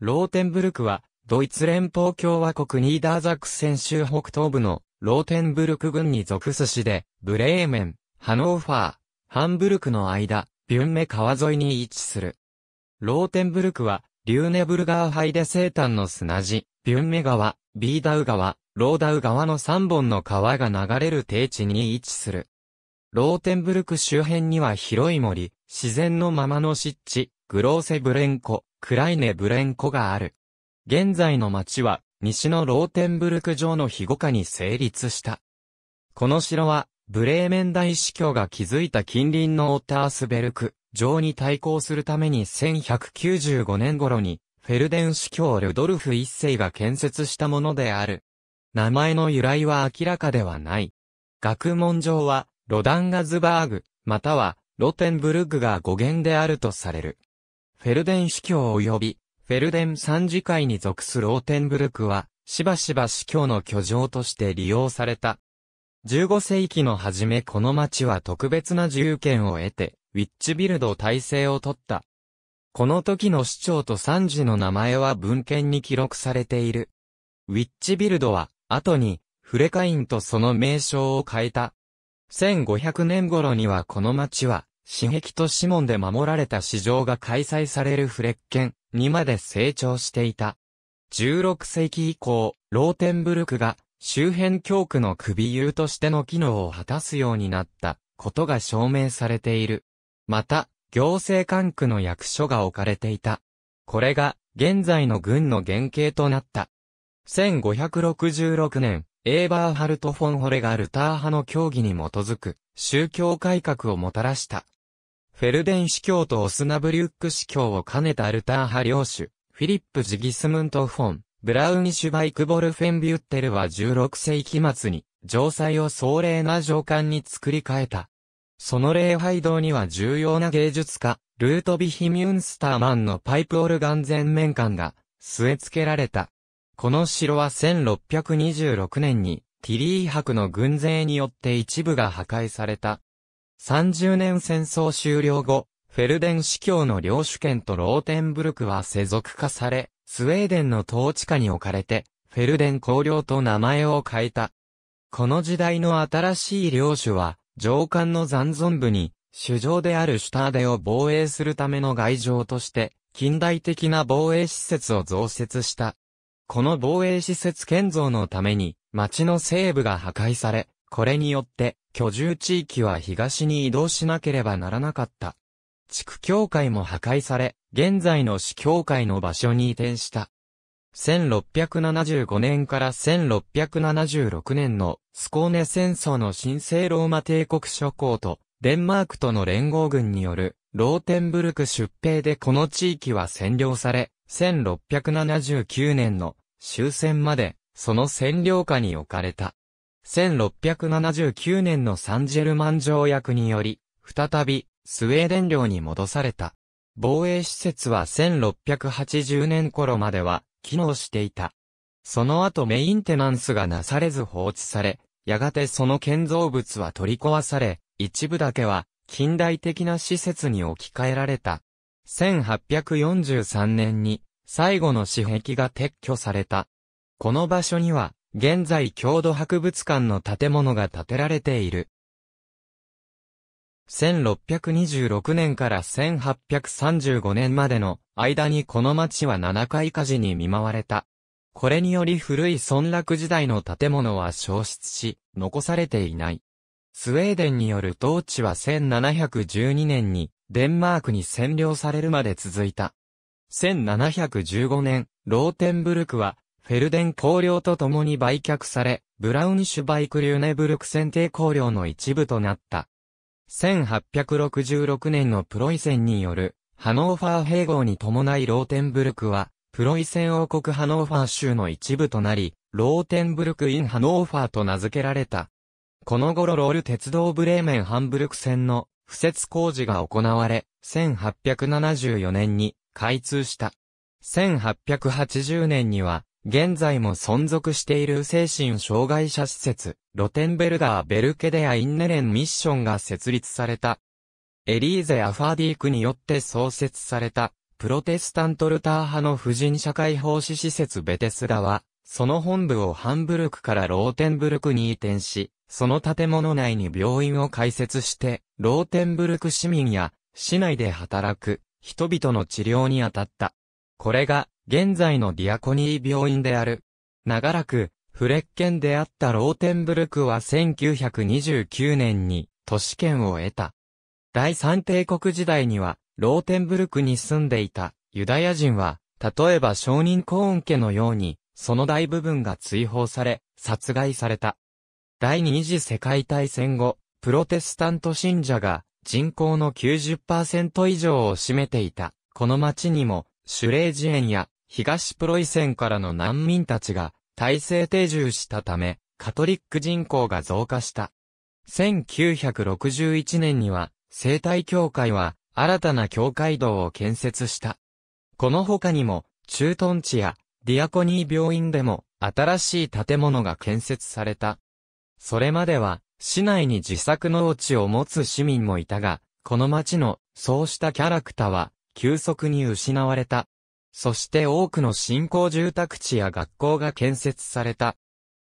ローテンブルクは、ドイツ連邦共和国ニーダーザクセン州北東部のローテンブルク郡に属す市で、ブレーメン、ハノーファー、ハンブルクの間、ビュンメ川沿いに位置する。ローテンブルクは、リューネブルガーハイデ生誕の砂地、ビュンメ川、ビーダウ川、ローダウ川の3本の川が流れる低地に位置する。ローテンブルク周辺には広い森、自然のままの湿地、グローセブレンコ、クライネブレンコがある。現在の町は、西のローテンブルク城の庇護下に成立した。この城は、ブレーメン大司教が築いた近隣のオッタースベルク城に対抗するために1195年頃に、フェルデン司教ルドルフ一世が建設したものである。名前の由来は明らかではない。学問上は、ロダンガズバーグ、または、ロテンブルグが語源であるとされる。フェルデン司教及び、フェルデン三次会に属するオーテンブルクは、しばしば司教の居城として利用された。15世紀の初めこの町は特別な自由権を得て、ウィッチビルド体制を取った。この時の市長と三次の名前は文献に記録されている。ウィッチビルドは、後に、フレカインとその名称を変えた。1500年頃にはこの町は、刺壁と指紋で守られた市場が開催されるフレッケンにまで成長していた。16世紀以降、ローテンブルクが周辺教区の首優としての機能を果たすようになったことが証明されている。また、行政管区の役所が置かれていた。これが現在の軍の原型となった。1566年、エーバーハルト・フォン・ホレがルター派の教義に基づく宗教改革をもたらしたフェルデン司教とオスナブリュック司教を兼ねたルター派領主、フィリップ・ジギスムント・フォン、ブラウニシュバイク・ボルフェンビュッテルは16世紀末に、城塞を壮麗な城館に作り変えた。その礼拝堂には重要な芸術家、ルートビヒ・ミュンスターマンのパイプオルガン全面館が据え付けられた。この城は1626年にティリー博の軍勢によって一部が破壊された。30年戦争終了後、フェルデン司教の領主権とローテンブルクは世俗化され、スウェーデンの統治下に置かれて、フェルデン公領と名前を変えた。この時代の新しい領主は、上官の残存部に、主上であるシュターデを防衛するための外城として、近代的な防衛施設を増設した。この防衛施設建造のために、町の西部が破壊され、これによって、居住地域は東に移動しなければならなかった。地区教会も破壊され、現在の市教会の場所に移転した。1675年から1676年のスコーネ戦争の神聖ローマ帝国諸侯とデンマークとの連合軍によるローテンブルク出兵でこの地域は占領され、1679年の終戦までその占領下に置かれた。1679年のサンジェルマン条約により、再び、スウェーデン領に戻された。防衛施設は1680年頃までは、機能していた。その後メインテナンスがなされず放置され、やがてその建造物は取り壊され、一部だけは、近代的な施設に置き換えられた。1843年に、最後の私壁が撤去された。この場所には、現在郷土博物館の建物が建てられている。1626年から1835年までの間にこの町は7回火事に見舞われた。これにより古い村落時代の建物は消失し、残されていない。スウェーデンによる統治は1712年にデンマークに占領されるまで続いた。1715年、ローテンブルクはフェルデン公領と共に売却され、ブラウニッシュバイクリューネブルク選定公領の一部となった。1866年のプロイセンによる、ハノーファー併合に伴いローテンブルクは、プロイセン王国ハノーファー州の一部となり、ローテンブルクインハノーファーと名付けられた。この頃ロール鉄道ブレーメンハンブルク線の敷設工事が行われ、1874年に開通した。1880年には現在も存続している精神障害者施設、ロテンベルダー・ベルケデア・インネレン・ミッションが設立された。エリーゼ・アファーディークによって創設された、プロテスタントルター派の婦人社会奉仕施設ベテスダは、その本部をハンブルクからローテンブルクに移転し、その建物内に病院を開設して、ローテンブルク市民や市内で働く人々の治療に当たった。これが現在のディアコニー病院である。長らく、フレッケンであったローテンブルクは1929年に都市圏を得た。第三帝国時代には、ローテンブルクに住んでいたユダヤ人は、例えば商人コーン家のように、その大部分が追放され、殺害された。第二次世界大戦後、プロテスタント信者が人口の90%以上を占めていた。この町にも、シュレージ園や東プロイセンからの難民たちが体制定住したため、カトリック人口が増加した。1961年には、生態協会は新たな教会堂を建設した。この他にも、駐屯地やディアコニー病院でも新しい建物が建設された。それまでは、市内に自作農地を持つ市民もいたが、この町のそうしたキャラクターは急速に失われた。そして多くの新興住宅地や学校が建設された。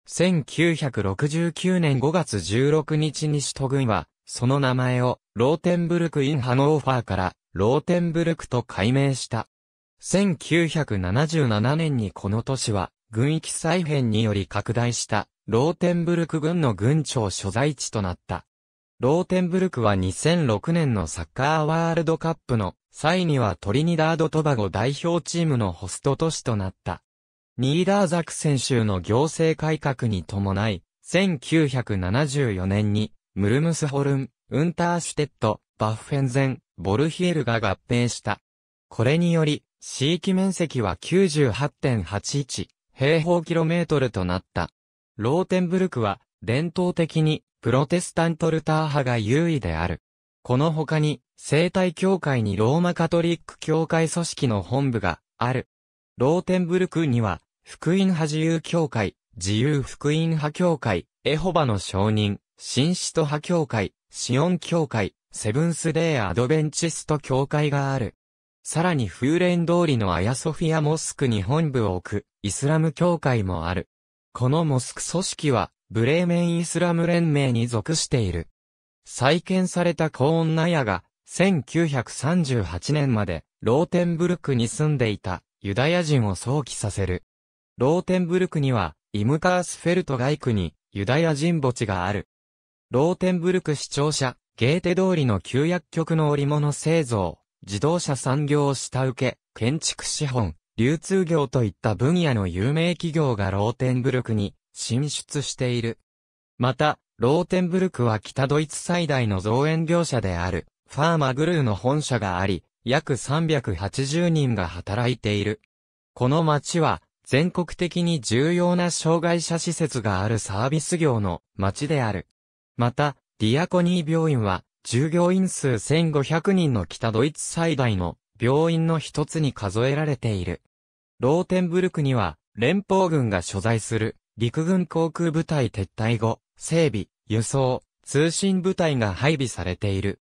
1969年5月16日に首都軍は、その名前を、ローテンブルク・イン・ハノーファーから、ローテンブルクと改名した。1977年にこの都市は、軍域再編により拡大した、ローテンブルク軍の軍庁所在地となった。ローテンブルクは2006年のサッカーワールドカップの際にはトリニダード・トバゴ代表チームのホスト都市となった。ニーダーザク選手の行政改革に伴い、1974年にムルムスホルン、ウンターシュテッド、バッフェンゼン、ボルヒエルが合併した。これにより、地域面積は98.81平方キロメートルとなった。ローテンブルクは伝統的にプロテスタントルター派が優位である。この他に、生態協会にローマカトリック教会組織の本部がある。ローテンブルクには、福音派自由教会、自由福音派教会、エホバの証人、新使徒派教会、シオン教会、セブンスデーアドベンチスト教会がある。さらに風蓮通りのアヤソフィアモスクに本部を置く、イスラム教会もある。このモスク組織は、ブレーメンイスラム連盟に属している。再建されたコーンナヤが、1938年まで、ローテンブルクに住んでいた、ユダヤ人を想起させる。ローテンブルクには、イムカースフェルト街区に、ユダヤ人墓地がある。ローテンブルク市庁舎、ゲーテ通りの旧薬局の織物製造、自動車産業を下請け、建築資本、流通業といった分野の有名企業がローテンブルクに進出している。また、ローテンブルクは北ドイツ最大の造園業者である、ファーマグルーの本社があり、約380人が働いている。この町は、全国的に重要な障害者施設があるサービス業の町である。また、ディアコニー病院は、従業員数1500人の北ドイツ最大の病院の一つに数えられている。ローテンブルクには、連邦軍が所在する陸軍航空部隊撤退後、整備、輸送、通信部隊が配備されている。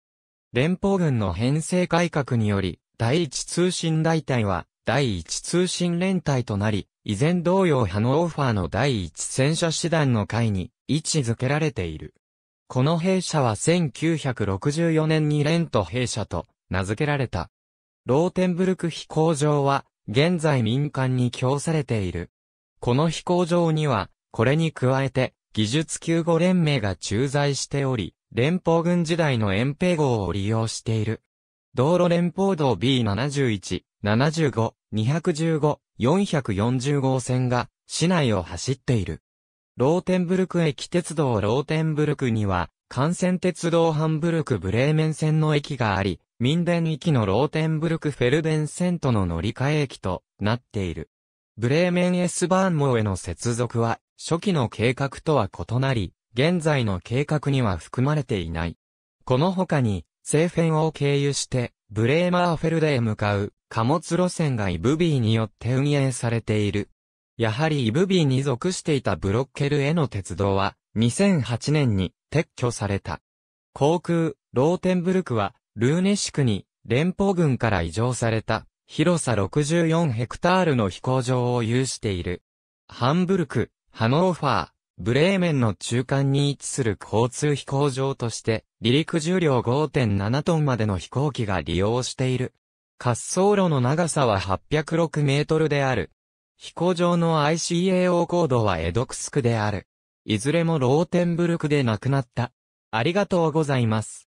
連邦軍の編成改革により、第一通信大隊は、第一通信連隊となり、以前同様ハノーファーの第一戦車師団の会に位置づけられている。この兵舎は1964年にレント兵舎と名付けられた。ローテンブルク飛行場は現在民間に供されている。この飛行場には、これに加えて、技術救護連盟が駐在しており、連邦軍時代の遠平号を利用している。道路連邦道 B71、75、215、440号線が市内を走っている。ローテンブルク駅鉄道ローテンブルクには、幹線鉄道ハンブルクブレーメン線の駅があり、民電行きのローテンブルクフェルデン線との乗り換え駅となっている。ブレーメン S バーンモへの接続は、初期の計画とは異なり、現在の計画には含まれていない。この他に、西辺を経由して、ブレーマーフェルデへ向かう貨物路線がイブビーによって運営されている。やはりイブビーに属していたブロッケルへの鉄道は2008年に撤去された。航空、ローテンブルクはルーネシクに連邦軍から移譲された。広さ64ヘクタールの飛行場を有している。ハンブルク、ハノーファー、ブレーメンの中間に位置する交通飛行場として、離陸重量5.7トンまでの飛行機が利用している。滑走路の長さは806メートルである。飛行場の ICAO コードはエドクスクである。いずれもローテンブルクで亡くなった。ありがとうございます。